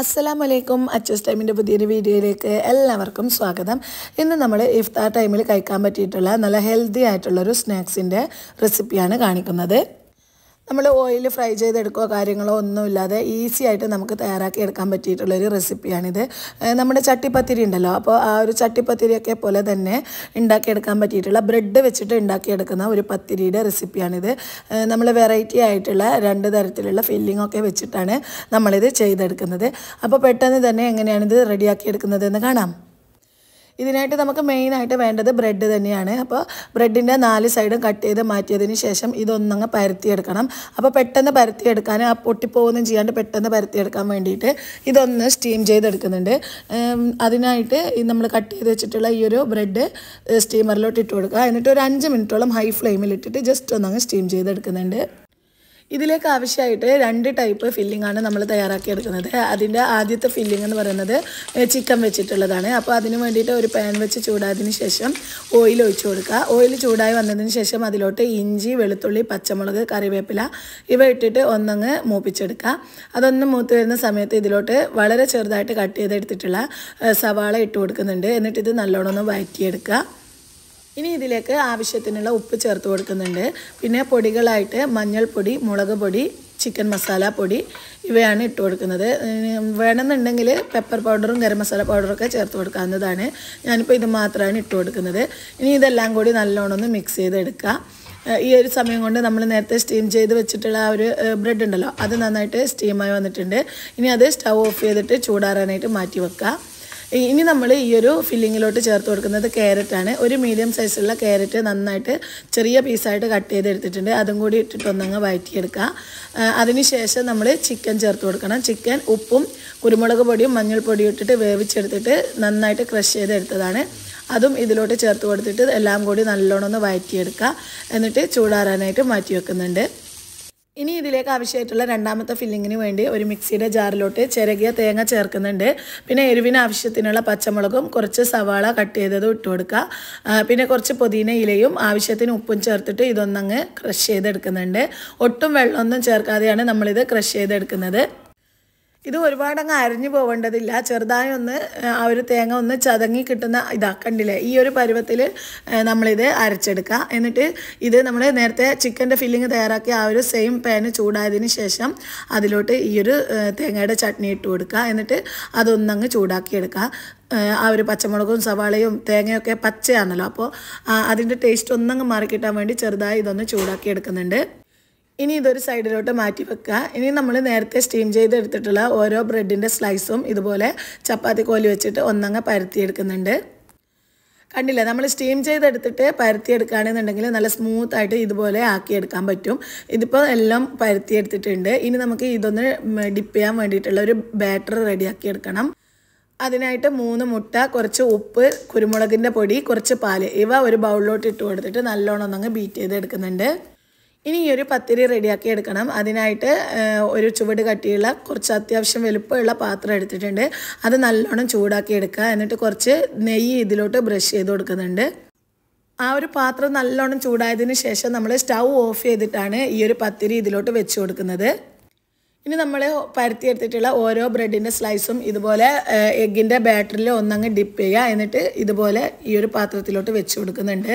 അസ്സാം വലൈക്കും അച്ചസ് ടൈമിൻ്റെ പുതിയൊരു വീഡിയോയിലേക്ക് എല്ലാവർക്കും സ്വാഗതം ഇന്ന് നമ്മൾ ഇഫ്താർ ടൈമിൽ കഴിക്കാൻ പറ്റിയിട്ടുള്ള നല്ല ഹെൽത്തി ആയിട്ടുള്ളൊരു സ്നാക്സിൻ്റെ റെസിപ്പിയാണ് കാണിക്കുന്നത് നമ്മൾ ഓയിൽ ഫ്രൈ ചെയ്തെടുക്കുക കാര്യങ്ങളോ ഒന്നുമില്ലാതെ ഈസി ആയിട്ട് നമുക്ക് തയ്യാറാക്കി എടുക്കാൻ പറ്റിയിട്ടുള്ളൊരു റെസിപ്പിയാണിത് നമ്മുടെ ചട്ടിപ്പത്തിരി ഉണ്ടല്ലോ അപ്പോൾ ആ ഒരു ചട്ടിപ്പത്തിരിയൊക്കെ പോലെ തന്നെ ഉണ്ടാക്കിയെടുക്കാൻ പറ്റിയിട്ടുള്ള ബ്രെഡ് വെച്ചിട്ട് ഉണ്ടാക്കിയെടുക്കുന്ന ഒരു പത്തിരിയുടെ റെസിപ്പിയാണിത് നമ്മൾ വെറൈറ്റി ആയിട്ടുള്ള രണ്ട് തരത്തിലുള്ള ഫില്ലിംഗ് ഒക്കെ വെച്ചിട്ടാണ് നമ്മളിത് ചെയ്തെടുക്കുന്നത് അപ്പോൾ പെട്ടെന്ന് തന്നെ എങ്ങനെയാണിത് റെഡിയാക്കി എടുക്കുന്നതെന്ന് കാണാം ഇതിനായിട്ട് നമുക്ക് മെയിനായിട്ട് വേണ്ടത് ബ്രെഡ് തന്നെയാണ് അപ്പോൾ ബ്രെഡിൻ്റെ നാല് സൈഡും കട്ട് ചെയ്ത് മാറ്റിയതിന് ശേഷം ഇതൊന്നങ്ങ് പരത്തിയെടുക്കണം അപ്പോൾ പെട്ടെന്ന് പരത്തിയെടുക്കാൻ ആ പൊട്ടിപ്പോകുന്നതും ചെയ്യാണ്ട് പെട്ടെന്ന് പരത്തിയെടുക്കാൻ വേണ്ടിയിട്ട് ഇതൊന്ന് സ്റ്റീം ചെയ്തെടുക്കുന്നുണ്ട് അതിനായിട്ട് നമ്മൾ കട്ട് ചെയ്ത് വെച്ചിട്ടുള്ള ഈ ഒരു ബ്രെഡ് സ്റ്റീമറിലോട്ട് ഇട്ട് കൊടുക്കുക എന്നിട്ട് ഒരു അഞ്ച് മിനിറ്റോളം ഹൈ ഫ്ലെയിമിൽ ഇട്ടിട്ട് ജസ്റ്റ് ഒന്നങ്ങ് സ്റ്റീം ചെയ്തെടുക്കുന്നുണ്ട് ഇതിലേക്ക് ആവശ്യമായിട്ട് രണ്ട് ടൈപ്പ് ഫില്ലിംഗ് ആണ് നമ്മൾ തയ്യാറാക്കിയെടുക്കുന്നത് അതിൻ്റെ ആദ്യത്തെ ഫില്ലിംഗ് എന്ന് പറയുന്നത് ചിക്കൻ വെച്ചിട്ടുള്ളതാണ് അപ്പോൾ അതിന് വേണ്ടിയിട്ട് ഒരു പാൻ വെച്ച് ചൂടായതിന് ശേഷം ഓയിൽ ഒഴിച്ചു കൊടുക്കുക ഓയിൽ ചൂടായി വന്നതിന് ശേഷം അതിലോട്ട് ഇഞ്ചി വെളുത്തുള്ളി പച്ചമുളക് കറിവേപ്പില ഇവ ഇട്ടിട്ട് ഒന്നങ്ങ് മൂപ്പിച്ചെടുക്കുക അതൊന്ന് മൂത്ത് വരുന്ന സമയത്ത് ഇതിലോട്ട് വളരെ ചെറുതായിട്ട് കട്ട് ചെയ്തെടുത്തിട്ടുള്ള സവാള ഇട്ട് കൊടുക്കുന്നുണ്ട് എന്നിട്ട് ഇത് നല്ലോണം ഒന്ന് വഴറ്റിയെടുക്കുക ഇനി ഇതിലേക്ക് ആവശ്യത്തിനുള്ള ഉപ്പ് ചേർത്ത് കൊടുക്കുന്നുണ്ട് പിന്നെ പൊടികളായിട്ട് മഞ്ഞൾപ്പൊടി മുളക് പൊടി ചിക്കൻ മസാല പൊടി ഇവയാണ് ഇട്ട് കൊടുക്കുന്നത് വേണമെന്നുണ്ടെങ്കിൽ പെപ്പർ പൗഡറും ഗരം മസാല പൗഡറും ഒക്കെ ചേർത്ത് കൊടുക്കാവുന്നതാണ് ഞാനിപ്പോൾ ഇത് മാത്രമാണ് ഇട്ട് കൊടുക്കുന്നത് ഇനി ഇതെല്ലാം കൂടി നല്ലോണം ഒന്ന് മിക്സ് ചെയ്തെടുക്കുക ഈ ഒരു സമയം കൊണ്ട് നമ്മൾ നേരത്തെ സ്റ്റീം ചെയ്ത് വെച്ചിട്ടുള്ള ആ ഒരു ബ്രെഡ് ഉണ്ടല്ലോ അത് നന്നായിട്ട് സ്റ്റീമായി വന്നിട്ടുണ്ട് ഇനി അത് സ്റ്റവ് ഓഫ് ചെയ്തിട്ട് ചൂടാറാനായിട്ട് മാറ്റി വെക്കുക ഇനി നമ്മൾ ഈ ഒരു ഫില്ലിങ്ങിലോട്ട് ചേർത്ത് കൊടുക്കുന്നത് ക്യാരറ്റാണ് ഒരു മീഡിയം സൈസുള്ള ക്യാരറ്റ് നന്നായിട്ട് ചെറിയ പീസായിട്ട് കട്ട് ചെയ്തെടുത്തിട്ടുണ്ട് അതും കൂടി ഇട്ടിട്ടൊന്നങ്ങ് വഴറ്റിയെടുക്കുക അതിനുശേഷം നമ്മൾ ചിക്കൻ ചേർത്ത് കൊടുക്കണം ചിക്കൻ ഉപ്പും കുരുമുളക് പൊടിയും മഞ്ഞൾപ്പൊടിയും ഇട്ടിട്ട് വേവിച്ചെടുത്തിട്ട് നന്നായിട്ട് ക്രഷ് ചെയ്തെടുത്തതാണ് അതും ഇതിലോട്ട് ചേർത്ത് കൊടുത്തിട്ട് എല്ലാം കൂടി നല്ലോണം ഒന്ന് വഴറ്റിയെടുക്കുക എന്നിട്ട് ചൂടാറാനായിട്ട് മാറ്റി വെക്കുന്നുണ്ട് ഇനി ഇതിലേക്ക് ആവശ്യമായിട്ടുള്ള രണ്ടാമത്തെ ഫില്ലിങ്ങിന് വേണ്ടി ഒരു മിക്സിയുടെ ജാറിലോട്ട് ചിരകിയ തേങ്ങ ചേർക്കുന്നുണ്ട് പിന്നെ എരിവിന് ആവശ്യത്തിനുള്ള പച്ചമുളകും കുറച്ച് സവാള കട്ട് ചെയ്തതും ഇട്ട് കൊടുക്കുക പിന്നെ കുറച്ച് പുതിന ഇലയും ആവശ്യത്തിന് ഉപ്പും ചേർത്തിട്ട് ഇതൊന്നങ്ങ് ക്രഷ് ചെയ്തെടുക്കുന്നുണ്ട് ഒട്ടും വെള്ളമൊന്നും ചേർക്കാതെയാണ് നമ്മളിത് ക്രഷ് ചെയ്തെടുക്കുന്നത് ഇത് ഒരുപാടങ്ങ് അരിഞ്ഞു പോവേണ്ടതില്ല ചെറുതായി ഒന്ന് ആ ഒരു തേങ്ങ ഒന്ന് ചതങ്ങി കിട്ടുന്ന ഇതാക്കണ്ടില്ലേ ഈ ഒരു പരുവത്തിൽ നമ്മളിത് അരച്ചെടുക്കുക എന്നിട്ട് ഇത് നമ്മൾ നേരത്തെ ചിക്കൻ്റെ ഫില്ലിങ് തയ്യാറാക്കി ആ ഒരു സെയിം പാന് ചൂടായതിന് ശേഷം അതിലോട്ട് ഈ ഒരു തേങ്ങയുടെ ചട്നി ഇട്ട് കൊടുക്കുക എന്നിട്ട് അതൊന്നങ്ങ് ചൂടാക്കിയെടുക്കുക ആ ഒരു പച്ചമുളകും സവാളയും തേങ്ങയൊക്കെ പച്ചയാണല്ലോ അപ്പോൾ അതിൻ്റെ ടേസ്റ്റ് ഒന്നങ്ങ് മാറിക്കിട്ടാൻ വേണ്ടി ചെറുതായി ഇതൊന്ന് ചൂടാക്കി ഇനി ഇതൊരു സൈഡിലോട്ട് മാറ്റി വെക്കുക ഇനി നമ്മൾ നേരത്തെ സ്റ്റീം ചെയ്തെടുത്തിട്ടുള്ള ഓരോ ബ്രെഡിൻ്റെ സ്ലൈസും ഇതുപോലെ ചപ്പാത്തി കോലി വെച്ചിട്ട് ഒന്നങ്ങ് പരത്തിയെടുക്കുന്നുണ്ട് കണ്ടില്ല നമ്മൾ സ്റ്റീം ചെയ്തെടുത്തിട്ട് പരത്തിയെടുക്കുകയാണെന്നുണ്ടെങ്കിൽ നല്ല സ്മൂത്ത് ആയിട്ട് ഇതുപോലെ ആക്കിയെടുക്കാൻ പറ്റും ഇതിപ്പോൾ എല്ലാം പരത്തിയെടുത്തിട്ടുണ്ട് ഇനി നമുക്ക് ഇതൊന്ന് ഡിപ്പ് ചെയ്യാൻ വേണ്ടിയിട്ടുള്ള ഒരു ബാറ്റർ റെഡിയാക്കി എടുക്കണം അതിനായിട്ട് മൂന്ന് മുട്ട കുറച്ച് ഉപ്പ് കുരുമുളകിൻ്റെ പൊടി കുറച്ച് പാല് ഇവ ഒരു ബൗളിലോട്ട് ഇട്ട് കൊടുത്തിട്ട് നല്ലോണം ഒന്ന് ബീറ്റ് ചെയ്തെടുക്കുന്നുണ്ട് ഇനി ഈ ഒരു പത്തിരി റെഡിയാക്കി എടുക്കണം അതിനായിട്ട് ഒരു ചുവട് കട്ടിയുള്ള കുറച്ച് അത്യാവശ്യം വലുപ്പമുള്ള പാത്രം എടുത്തിട്ടുണ്ട് അത് നല്ലോണം ചൂടാക്കി എടുക്കുക എന്നിട്ട് കുറച്ച് നെയ്യ് ഇതിലോട്ട് ബ്രഷ് ചെയ്ത് കൊടുക്കുന്നുണ്ട് ആ ഒരു പാത്രം നല്ലോണം ചൂടായതിന് ശേഷം നമ്മൾ സ്റ്റൗ ഓഫ് ചെയ്തിട്ടാണ് ഈ ഒരു പത്തിരി ഇതിലോട്ട് വെച്ച് കൊടുക്കുന്നത് ഇനി നമ്മൾ പരത്തിയെടുത്തിട്ടുള്ള ഓരോ ബ്രെഡിൻ്റെ സ്ലൈസും ഇതുപോലെ എഗ്ഗിൻ്റെ ബാറ്ററിൽ ഒന്നങ്ങ് ഡിപ്പ് ചെയ്യുക എന്നിട്ട് ഇതുപോലെ ഈ ഒരു പാത്രത്തിലോട്ട് വെച്ച് കൊടുക്കുന്നുണ്ട്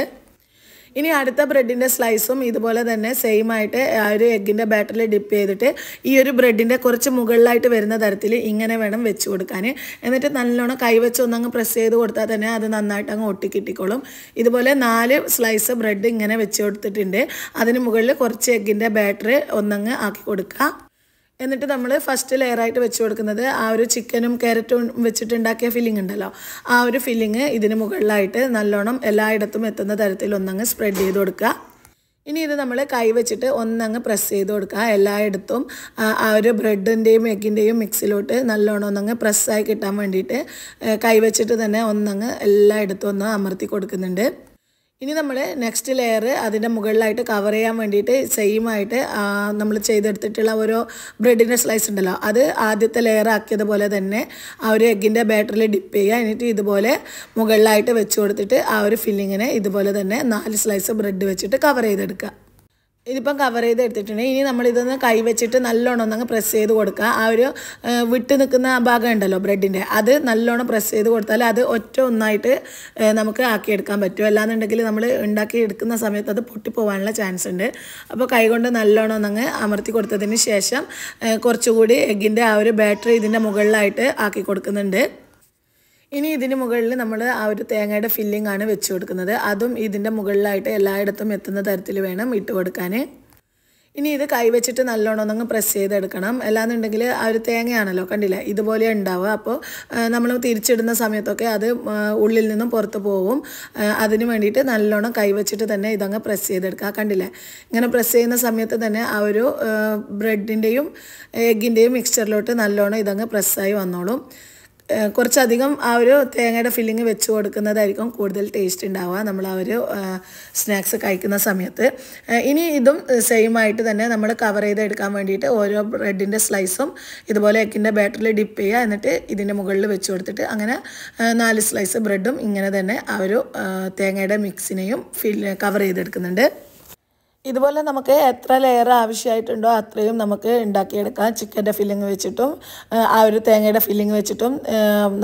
ഇനി അടുത്ത ബ്രെഡിൻ്റെ സ്ലൈസും ഇതുപോലെ തന്നെ സെയിം ആയിട്ട് ആ ഒരു എഗ്ഗിൻ്റെ ബാറ്ററിൽ ഡിപ്പ് ചെയ്തിട്ട് ഈ ഒരു ബ്രെഡിൻ്റെ കുറച്ച് മുകളിലായിട്ട് വരുന്ന തരത്തിൽ ഇങ്ങനെ വേണം വെച്ച് കൊടുക്കാൻ എന്നിട്ട് നല്ലോണം കൈവച്ച് ഒന്നങ്ങ് പ്രസ് ചെയ്ത് കൊടുത്താൽ തന്നെ അത് നന്നായിട്ട് അങ്ങ് ഒട്ടി കിട്ടിക്കോളും ഇതുപോലെ നാല് സ്ലൈസ് ബ്രെഡ് ഇങ്ങനെ വെച്ച് കൊടുത്തിട്ടുണ്ട് അതിന് മുകളിൽ കുറച്ച് എഗ്ഗിൻ്റെ ബാറ്ററി ഒന്നങ്ങ് ആക്കി കൊടുക്കുക എന്നിട്ട് നമ്മൾ ഫസ്റ്റ് ലെയറായിട്ട് വെച്ച് കൊടുക്കുന്നത് ആ ഒരു ചിക്കനും ക്യാരറ്റും വെച്ചിട്ടുണ്ടാക്കിയ ഫില്ലിംഗ് ഉണ്ടല്ലോ ആ ഒരു ഫില്ലിങ് ഇതിന് മുകളിലായിട്ട് നല്ലോണം എല്ലായിടത്തും എത്തുന്ന തരത്തിൽ ഒന്നങ്ങ് സ്പ്രെഡ് ചെയ്ത് കൊടുക്കുക ഇനി ഇത് നമ്മൾ കൈ വെച്ചിട്ട് ഒന്നങ്ങ് പ്രസ് ചെയ്ത് കൊടുക്കുക എല്ലായിടത്തും ആ ഒരു ബ്രെഡിൻ്റെയും എഗ്ഗിൻ്റെയും മിക്സിലോട്ട് നല്ലോണം ഒന്നങ്ങ് പ്രസ്സായി കിട്ടാൻ വേണ്ടിയിട്ട് കൈ വെച്ചിട്ട് തന്നെ ഒന്നങ്ങ് എല്ലായിടത്തും ഒന്ന് അമർത്തി കൊടുക്കുന്നുണ്ട് ഇനി നമ്മൾ നെക്സ്റ്റ് ലെയർ അതിൻ്റെ മുകളിലായിട്ട് കവർ ചെയ്യാൻ വേണ്ടിയിട്ട് സെയിമായിട്ട് നമ്മൾ ചെയ്തെടുത്തിട്ടുള്ള ഓരോ ബ്രെഡിൻ്റെ സ്ലൈസ് ഉണ്ടല്ലോ അത് ആദ്യത്തെ ലെയർ ആക്കിയതുപോലെ തന്നെ ആ ഒരു എഗ്ഗിൻ്റെ ബാറ്ററിൽ ഡിപ്പ് ചെയ്യുക എന്നിട്ട് ഇതുപോലെ മുകളിലായിട്ട് വെച്ച് കൊടുത്തിട്ട് ആ ഒരു ഫില്ലിങ്ങിനെ ഇതുപോലെ തന്നെ നാല് സ്ലൈസ് ബ്രെഡ് വെച്ചിട്ട് കവർ ചെയ്തെടുക്കുക ഇതിപ്പം കവർ ചെയ്ത് എടുത്തിട്ടുണ്ട് ഇനി നമ്മൾ ഇതൊന്ന് കൈ വെച്ചിട്ട് നല്ലോണം ഒന്നങ്ങ് പ്രസ് ചെയ്ത് കൊടുക്കുക ആ ഒരു വിട്ട് നിൽക്കുന്ന ഭാഗം ഉണ്ടല്ലോ ബ്രെഡിൻ്റെ അത് നല്ലോണം പ്രസ് ചെയ്ത് കൊടുത്താൽ അത് ഒറ്റ ഒന്നായിട്ട് നമുക്ക് ആക്കിയെടുക്കാൻ പറ്റും അല്ലാന്നുണ്ടെങ്കിൽ നമ്മൾ ഉണ്ടാക്കി എടുക്കുന്ന സമയത്ത് അത് പൊട്ടിപ്പോവാനുള്ള ചാൻസ് ഉണ്ട് അപ്പോൾ കൈകൊണ്ട് നല്ലോണം ഒന്നങ്ങ് അമർത്തി കൊടുത്തതിന് ശേഷം കുറച്ചുകൂടി എഗ്ഗിൻ്റെ ആ ഒരു ബാറ്ററി ഇതിൻ്റെ മുകളിലായിട്ട് ആക്കി കൊടുക്കുന്നുണ്ട് ഇനി ഇതിന് മുകളിൽ നമ്മൾ ആ ഒരു തേങ്ങയുടെ ഫില്ലിംഗ് ആണ് വെച്ച് കൊടുക്കുന്നത് അതും ഇതിൻ്റെ മുകളിലായിട്ട് എല്ലായിടത്തും എത്തുന്ന തരത്തിൽ വേണം ഇട്ട് കൊടുക്കാൻ ഇനി ഇത് കൈവച്ചിട്ട് നല്ലോണം ഒന്ന് പ്രസ് ചെയ്തെടുക്കണം അല്ലാന്നുണ്ടെങ്കിൽ ആ ഒരു തേങ്ങയാണല്ലോ കണ്ടില്ല ഇതുപോലെ ഉണ്ടാവുക അപ്പോൾ നമ്മൾ തിരിച്ചിടുന്ന സമയത്തൊക്കെ അത് ഉള്ളിൽ നിന്നും പുറത്ത് പോവും അതിന് വേണ്ടിയിട്ട് നല്ലോണം കൈവച്ചിട്ട് തന്നെ ഇതങ്ങ് പ്രസ് ചെയ്തെടുക്കുക കണ്ടില്ല ഇങ്ങനെ പ്രസ് ചെയ്യുന്ന സമയത്ത് തന്നെ ആ ഒരു ബ്രെഡിൻ്റെയും എഗ്ഗിൻ്റെയും മിക്സ്ചറിലോട്ട് നല്ലോണം ഇതങ്ങ് പ്രസ്സായി വന്നോളും കുറച്ചധികം ആ ഒരു തേങ്ങയുടെ ഫില്ലിങ് വെച്ച് കൊടുക്കുന്നതായിരിക്കും കൂടുതൽ ടേസ്റ്റ് ഉണ്ടാവുക നമ്മൾ ആ ഒരു സ്നാക്സ് കഴിക്കുന്ന സമയത്ത് ഇനി ഇതും സെയിം ആയിട്ട് തന്നെ നമ്മൾ കവർ ചെയ്തെടുക്കാൻ വേണ്ടിയിട്ട് ഓരോ ബ്രെഡിൻ്റെ സ്ലൈസും ഇതുപോലെ എക്കിൻ്റെ ബാറ്ററിൽ ഡിപ്പ് ചെയ്യുക എന്നിട്ട് ഇതിൻ്റെ മുകളിൽ വെച്ച് കൊടുത്തിട്ട് അങ്ങനെ നാല് സ്ലൈസ് ബ്രെഡും ഇങ്ങനെ തന്നെ ആ ഒരു തേങ്ങയുടെ മിക്സിനെയും ഫിൽ കവർ ചെയ്തെടുക്കുന്നുണ്ട് ഇതുപോലെ നമുക്ക് എത്ര ലെയർ ആവശ്യമായിട്ടുണ്ടോ അത്രയും നമുക്ക് ഉണ്ടാക്കിയെടുക്കാം ചിക്കൻ്റെ ഫില്ലിങ് വെച്ചിട്ടും ആ ഒരു തേങ്ങയുടെ ഫില്ലിങ് വെച്ചിട്ടും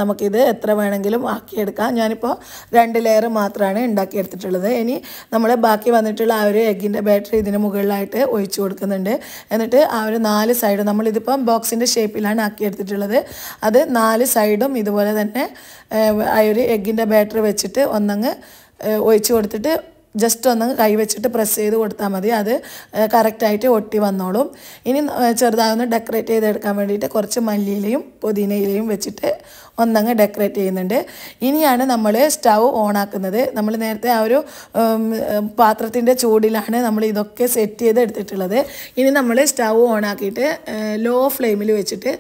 നമുക്കിത് എത്ര വേണമെങ്കിലും ആക്കിയെടുക്കാം ഞാനിപ്പോൾ രണ്ട് ലെയർ മാത്രമാണ് ഉണ്ടാക്കിയെടുത്തിട്ടുള്ളത് ഇനി നമ്മൾ ബാക്കി വന്നിട്ടുള്ള ആ ഒരു എഗ്ഗിൻ്റെ ബാറ്ററി ഇതിന് മുകളിലായിട്ട് ഒഴിച്ചു കൊടുക്കുന്നുണ്ട് എന്നിട്ട് ആ ഒരു നാല് സൈഡും നമ്മളിതിപ്പം ബോക്സിൻ്റെ ഷേപ്പിലാണ് ആക്കിയെടുത്തിട്ടുള്ളത് അത് നാല് സൈഡും ഇതുപോലെ തന്നെ ആ ഒരു എഗ്ഗിൻ്റെ ബാറ്ററി വെച്ചിട്ട് ഒന്നങ്ങ് ഒഴിച്ചു കൊടുത്തിട്ട് ജസ്റ്റ് ഒന്ന് കൈവച്ചിട്ട് പ്രസ് ചെയ്ത് കൊടുത്താൽ മതി അത് കറക്റ്റായിട്ട് ഒട്ടി വന്നോളും ഇനി ചെറുതായി ഒന്ന് ഡെക്കറേറ്റ് ചെയ്തെടുക്കാൻ വേണ്ടിയിട്ട് കുറച്ച് മല്ലിയിലയും പുതിനയിലയും വെച്ചിട്ട് ഒന്നങ്ങ് ഡെക്കറേറ്റ് ചെയ്യുന്നുണ്ട് ഇനിയാണ് നമ്മൾ സ്റ്റൗ ഓണാക്കുന്നത് നമ്മൾ നേരത്തെ ആ ഒരു പാത്രത്തിൻ്റെ ചൂടിലാണ് നമ്മൾ ഇതൊക്കെ സെറ്റ് ചെയ്ത് എടുത്തിട്ടുള്ളത് ഇനി നമ്മൾ സ്റ്റൗ ഓണാക്കിയിട്ട് ലോ ഫ്ലെയിമിൽ വെച്ചിട്ട്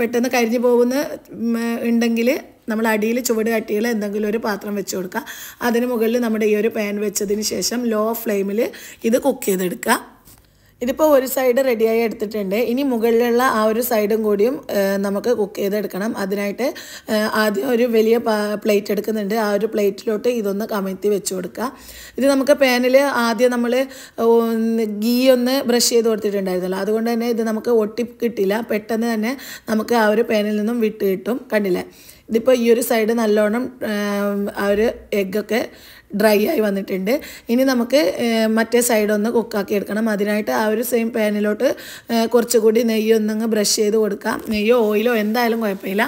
പെട്ടെന്ന് കരിഞ്ഞു പോകുന്ന ഉണ്ടെങ്കിൽ നമ്മൾ അടിയിൽ ചുവട് കട്ടിയിൽ എന്തെങ്കിലും ഒരു പാത്രം വെച്ച് കൊടുക്കുക അതിന് മുകളിൽ നമ്മുടെ ഈ ഒരു പാൻ വെച്ചതിന് ശേഷം ലോ ഫ്ലെയിമിൽ ഇത് കുക്ക് ചെയ്തെടുക്കുക ഇതിപ്പോൾ ഒരു സൈഡ് റെഡിയായി എടുത്തിട്ടുണ്ട് ഇനി മുകളിലുള്ള ആ ഒരു സൈഡും കൂടിയും നമുക്ക് കുക്ക് ചെയ്തെടുക്കണം അതിനായിട്ട് ആദ്യം ഒരു വലിയ പ്ലേറ്റ് എടുക്കുന്നുണ്ട് ആ ഒരു പ്ലേറ്റിലോട്ട് ഇതൊന്ന് കമഴ്ത്തി വെച്ച് കൊടുക്കുക ഇത് നമുക്ക് പാനിൽ ആദ്യം നമ്മൾ ഗീ ഒന്ന് ബ്രഷ് ചെയ്ത് കൊടുത്തിട്ടുണ്ടായിരുന്നല്ലോ അതുകൊണ്ട് തന്നെ ഇത് നമുക്ക് ഒട്ടി കിട്ടില്ല പെട്ടെന്ന് തന്നെ നമുക്ക് ആ ഒരു പാനിൽ നിന്നും വിട്ട് കിട്ടും കണ്ടില്ലേ ഇതിപ്പോൾ ഈ ഒരു സൈഡ് നല്ലോണം ആ ഒരു എഗ്ഗൊക്കെ ഡ്രൈ ആയി വന്നിട്ടുണ്ട് ഇനി നമുക്ക് മറ്റേ സൈഡൊന്ന് കുക്കാക്കി എടുക്കണം അതിനായിട്ട് ആ ഒരു സെയിം പാനിലോട്ട് കുറച്ചുകൂടി ഒന്നങ്ങ് ബ്രഷ് ചെയ്ത് കൊടുക്കാം നെയ്യോ ഓയിലോ എന്തായാലും കുഴപ്പമില്ല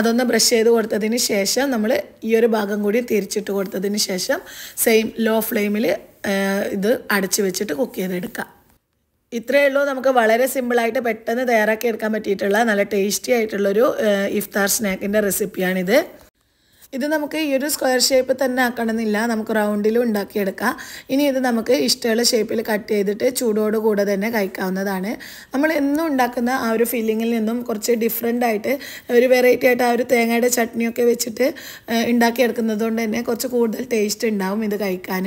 അതൊന്ന് ബ്രഷ് ചെയ്ത് കൊടുത്തതിന് ശേഷം നമ്മൾ ഈ ഒരു ഭാഗം കൂടി തിരിച്ചിട്ട് കൊടുത്തതിന് ശേഷം സെയിം ലോ ഫ്ലെയിമിൽ ഇത് അടച്ചു വെച്ചിട്ട് കുക്ക് ചെയ്തെടുക്കാം ഇത്രയേ ഉള്ളൂ നമുക്ക് വളരെ സിമ്പിളായിട്ട് പെട്ടെന്ന് തയ്യാറാക്കി എടുക്കാൻ പറ്റിയിട്ടുള്ള നല്ല ടേസ്റ്റി ആയിട്ടുള്ളൊരു ഇഫ്താർ സ്നാക്കിൻ്റെ റെസിപ്പിയാണിത് ഇത് നമുക്ക് ഈ ഒരു സ്ക്വയർ ഷേപ്പ് തന്നെ ആക്കണമെന്നില്ല നമുക്ക് റൗണ്ടിലും ഉണ്ടാക്കിയെടുക്കാം ഇനി ഇത് നമുക്ക് ഇഷ്ടമുള്ള ഷേപ്പിൽ കട്ട് ചെയ്തിട്ട് ചൂടോട് കൂടെ തന്നെ കഴിക്കാവുന്നതാണ് നമ്മൾ എന്നും ഉണ്ടാക്കുന്ന ആ ഒരു ഫീലിങ്ങിൽ നിന്നും കുറച്ച് ഡിഫറെൻ്റ് ആയിട്ട് ഒരു വെറൈറ്റി ആയിട്ട് ആ ഒരു തേങ്ങയുടെ ചട്നിയൊക്കെ വെച്ചിട്ട് ഉണ്ടാക്കിയെടുക്കുന്നത് കൊണ്ട് തന്നെ കുറച്ച് കൂടുതൽ ടേസ്റ്റ് ഉണ്ടാവും ഇത് കഴിക്കാൻ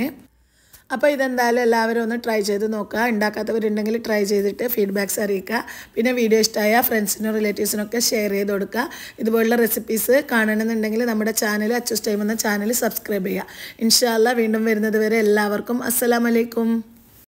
അപ്പോൾ ഇതെന്തായാലും എല്ലാവരും ഒന്ന് ട്രൈ ചെയ്ത് നോക്കുക ഉണ്ടാക്കാത്തവരുണ്ടെങ്കിൽ ട്രൈ ചെയ്തിട്ട് ഫീഡ്ബാക്ക്സ് അറിയിക്കുക പിന്നെ വീഡിയോ ഇഷ്ടമായ ഫ്രണ്ട്സിനും റിലേറ്റീവ്സിനൊക്കെ ഷെയർ ചെയ്ത് കൊടുക്കുക ഇതുപോലുള്ള റെസിപ്പീസ് കാണണമെന്നുണ്ടെങ്കിൽ നമ്മുടെ ചാനൽ അച്ചൂസ് ടൈം എന്ന ചാനൽ സബ്സ്ക്രൈബ് ചെയ്യുക ഇൻഷാല്ല വീണ്ടും വരുന്നത് വരെ എല്ലാവർക്കും വലൈക്കും